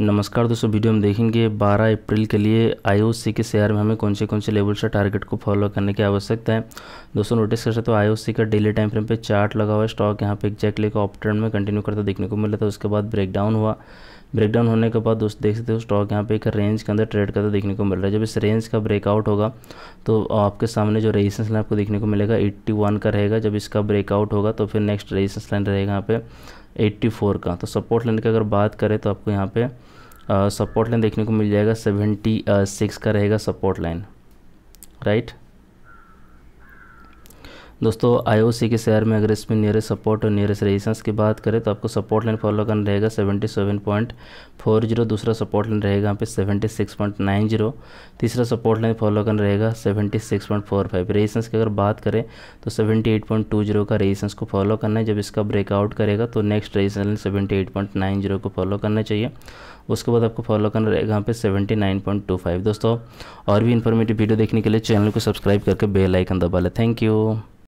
नमस्कार दोस्तों वीडियो हम देखेंगे 12 अप्रैल के लिए आईओसी के शेयर में हमें कौन से कौन से लेवल से टारगेट को फॉलो करने की आवश्यकता है दोस्तों नोटिस कर सकते हो आईओसी का डेली टाइम फ्रेम पे चार्ट लगा हुआ स्टॉक यहाँ पे एक्जैक्टली का ट्रेंड में कंटिन्यू करता देखने को मिला था उसके बाद ब्रेकडाउन हुआ ब्रेकडाउन होने के बाद दोस्त देख सकते हो स्टॉक यहाँ पे एक रेंज के अंदर ट्रेड करते देखने को मिल रहा है जब इस रेंज का ब्रेकआउट होगा तो आपके सामने जो रेजिस्टेंस लाइन आपको देखने को मिलेगा 81 का रहेगा जब इसका ब्रेकआउट होगा तो फिर नेक्स्ट रेजिस्टेंस लाइन रहेगा यहाँ पे 84 का तो सपोर्ट लाइन की अगर बात करें तो आपको यहाँ पे सपोर्ट लाइन देखने को मिल जाएगा सेवेंटी सिक्स का रहेगा सपोर्ट लाइन राइट दोस्तों आईओसी के शेयर में अगर इसमें नियरेस्ट सपोर्ट और नियरेस्ट रेजिस्टेंस की बात करें तो आपको सपोर्ट लाइन फॉलो करना रहेगा 77.40 दूसरा सपोर्ट लाइन रहेगा यहाँ पे 76.90 तीसरा सपोर्ट लाइन फॉलो करना रहेगा 76.45 रेजिस्टेंस की अगर बात करें तो 78.20 का रेजिस्टेंस को फॉलो करना है जब इसका ब्रेकआउट करेगा तो नेक्स्ट रेजिस्टेंस लाइन जीरो को फॉलो करना चाहिए उसके बाद आपको फॉलो करना रहेगा यहाँ पे 79.25 दोस्तों और भी इन्फॉर्मेटिव वीडियो देखने के लिए चैनल को सब्सक्राइब करके बेल आइकन दबा लें थैंक यू